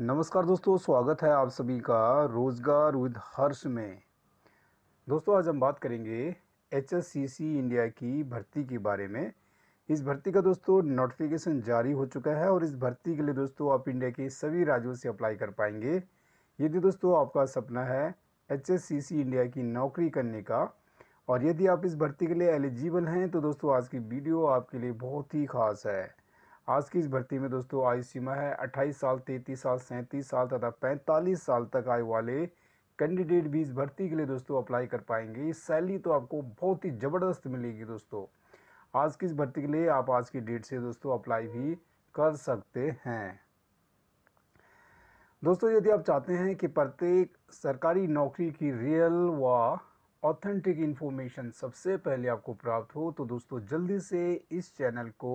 नमस्कार दोस्तों स्वागत है आप सभी का रोज़गार विद हर्ष में दोस्तों आज हम बात करेंगे एच इंडिया की भर्ती के बारे में इस भर्ती का दोस्तों नोटिफिकेशन जारी हो चुका है और इस भर्ती के लिए दोस्तों आप इंडिया के सभी राज्यों से अप्लाई कर पाएंगे यदि दोस्तों आपका सपना है एच इंडिया की नौकरी करने का और यदि आप इस भर्ती के लिए एलिजिबल हैं तो दोस्तों आज की वीडियो आपके लिए बहुत ही खास है आज की इस भर्ती में दोस्तों आयु सीमा है 28 साल 33 साल सैंतीस साल तथा 45 साल तक आयु वाले कैंडिडेट भी इस भर्ती के लिए दोस्तों अप्लाई कर पाएंगे सैलरी तो आपको बहुत ही ज़बरदस्त मिलेगी दोस्तों आज की इस भर्ती के लिए आप आज की डेट से दोस्तों अप्लाई भी कर सकते हैं दोस्तों यदि आप चाहते हैं कि प्रत्येक सरकारी नौकरी की रियल व ऑथेंटिक इन्फॉर्मेशन सबसे पहले आपको प्राप्त हो तो दोस्तों जल्दी से इस चैनल को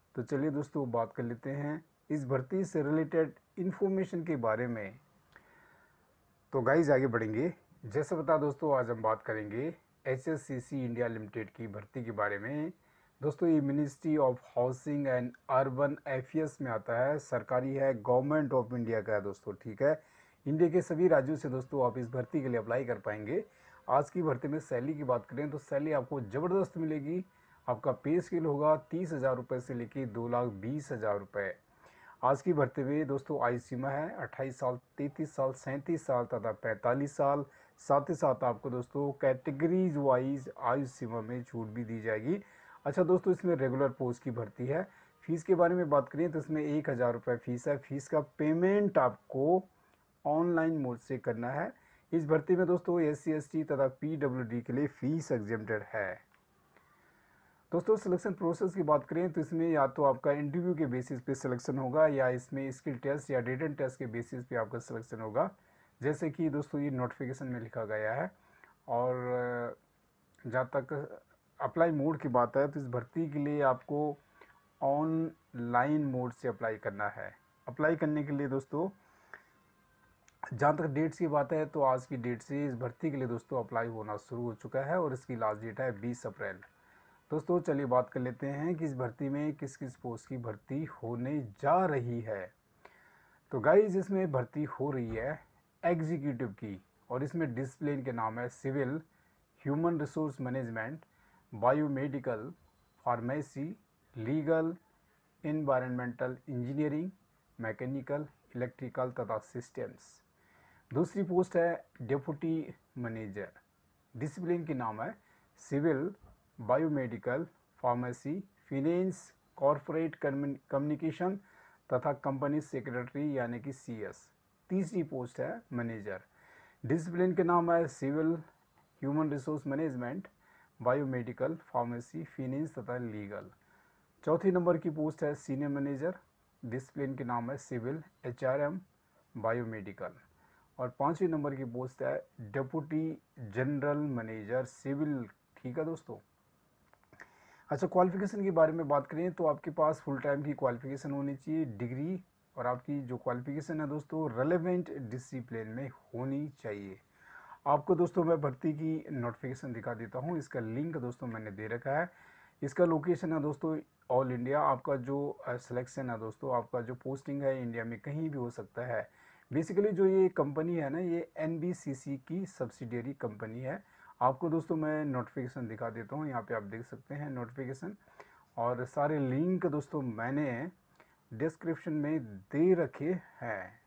तो चलिए दोस्तों बात कर लेते हैं इस भर्ती से रिलेटेड इन्फॉर्मेशन के बारे में तो गाइज आगे बढ़ेंगे जैसे बता दोस्तों आज हम बात करेंगे एच इंडिया लिमिटेड की भर्ती के बारे में दोस्तों ये ministry of housing and urban affairs में आता है सरकारी है गवर्नमेंट ऑफ इंडिया का है दोस्तों ठीक है इंडिया के सभी राज्यों से दोस्तों आप इस भर्ती के लिए अप्लाई कर पाएंगे आज की भर्ती में सैली की बात करें तो सैली आपको ज़बरदस्त मिलेगी आपका पे स्केल होगा तीस हज़ार रुपये से लेके दो लाख बीस हज़ार रुपये आज की भर्ती हुई दोस्तों आयु सीमा है अट्ठाईस साल तैंतीस साल सैंतीस साल तथा पैंतालीस साल साथ ही साथ आपको दोस्तों कैटेगरीज वाइज आयु सीमा में छूट भी दी जाएगी अच्छा दोस्तों इसमें रेगुलर पोस्ट की भर्ती है फ़ीस के बारे में बात करें तो इसमें एक हज़ार रुपये फ़ीस है फ़ीस का पेमेंट आपको ऑनलाइन मोड से करना है इस भर्ती में दोस्तों एस सी तथा पी के लिए फ़ीस एग्जेम्प्टेड है दोस्तों सिलेक्शन प्रोसेस की बात करें तो इसमें या तो आपका इंटरव्यू के बेसिस पे सिलेक्शन होगा या इसमें स्किल टेस्ट या रिटर्न टेस्ट के बेसिस पे आपका सिलेक्शन होगा जैसे कि दोस्तों ये नोटिफिकेशन में लिखा गया है और जहाँ तक अप्लाई मोड की बात है तो इस भर्ती के लिए आपको ऑनलाइन मोड से अप्लाई करना है अप्लाई करने के लिए दोस्तों जहाँ तक डेट्स की बात है तो आज की डेट से इस भर्ती के लिए दोस्तों अप्लाई होना शुरू हो चुका है और इसकी लास्ट डेट है बीस अप्रैल दोस्तों चलिए बात कर लेते हैं कि इस भर्ती में किस किस पोस्ट की भर्ती होने जा रही है तो गाइज इसमें भर्ती हो रही है एग्जीक्यूटिव की और इसमें डिसप्लिन के नाम है civil human resource management biomedical pharmacy legal environmental engineering mechanical electrical तथा सिस्टम्स दूसरी पोस्ट है डेपुटी मैनेजर डिसिप्लिन के नाम है civil biomedical pharmacy finance corporate communication तथा कंपनी सेक्रेटरी यानी कि सीएस तीसरी पोस्ट है मैनेजर डिसिप्लिन के नाम है civil human resource management biomedical pharmacy finance तथा लीगल चौथी नंबर की पोस्ट है सीनियर मैनेजर डिसिप्लिन के नाम है सिविल एचआरएम बायोमेडिकल और पांचवी नंबर की पोस्ट है डेप्यूटी जनरल मैनेजर सिविल ठीक है दोस्तों अच्छा क्वालिफिकेशन के बारे में बात करें तो आपके पास फुल टाइम की क्वालिफिकेशन होनी चाहिए डिग्री और आपकी जो क्वालिफिकेशन है दोस्तों रेलेवेंट डिसिप्लिन में होनी चाहिए आपको दोस्तों मैं भर्ती की नोटिफिकेशन दिखा देता हूँ इसका लिंक दोस्तों मैंने दे रखा है इसका लोकेशन है दोस्तों ऑल इंडिया आपका जो सिलेक्शन है दोस्तों आपका जो पोस्टिंग है इंडिया में कहीं भी हो सकता है बेसिकली जो ये कंपनी है ना ये एन की सब्सिडियरी कंपनी है आपको दोस्तों मैं नोटिफिकेशन दिखा देता हूँ यहाँ पे आप देख सकते हैं नोटिफिकेशन और सारे लिंक दोस्तों मैंने डिस्क्रिप्शन में दे रखे हैं